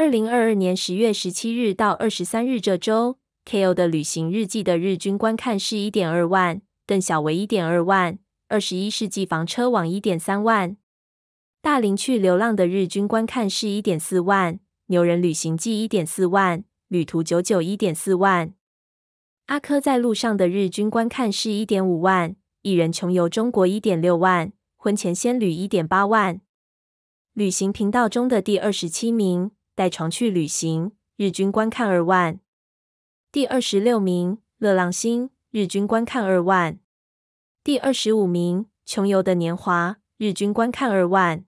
二零二二年十月十七日到二十三日这周，Ko 的旅行日记的日均观看是一点二万，邓小维一点二万，二十一世纪房车网一点三万，大林去流浪的日均观看是一点四万，牛人旅行记一点四万，旅途九九一点四万，阿珂在路上的日均观看是一点五万，一人穷游中国一点六万，婚前先旅一点八万，旅行频道中的第二十七名。带床去旅行，日均观看二万。第二十六名，乐浪星，日均观看二万。第二十五名，穷游的年华，日均观看二万。